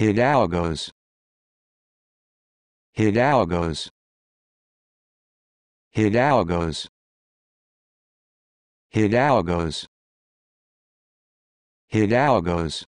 Hidalgo's Hidalgo's Hidalgo's Hidalgo's Hidalgo's